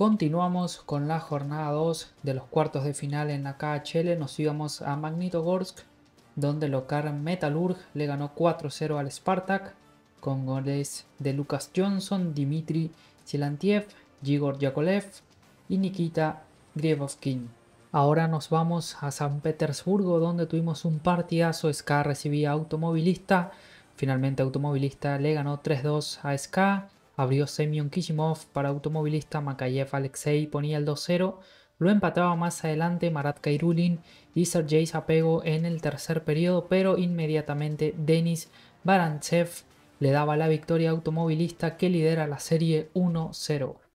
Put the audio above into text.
Continuamos con la jornada 2 de los cuartos de final en la KHL. Nos íbamos a Magnitogorsk, donde Lokar Metalurg le ganó 4-0 al Spartak, con goles de Lucas Johnson, Dimitri Silantiev, Igor Yakolev y Nikita Grievovkin. Ahora nos vamos a San Petersburgo, donde tuvimos un partidazo. SK recibía automovilista. Finalmente, automovilista le ganó 3-2 a SK abrió Semyon Kishimov para automovilista Makayev Alexei ponía el 2-0, lo empataba más adelante Marat Kairulin y Sergei Sapego en el tercer periodo, pero inmediatamente Denis Baranchev le daba la victoria automovilista que lidera la serie 1-0.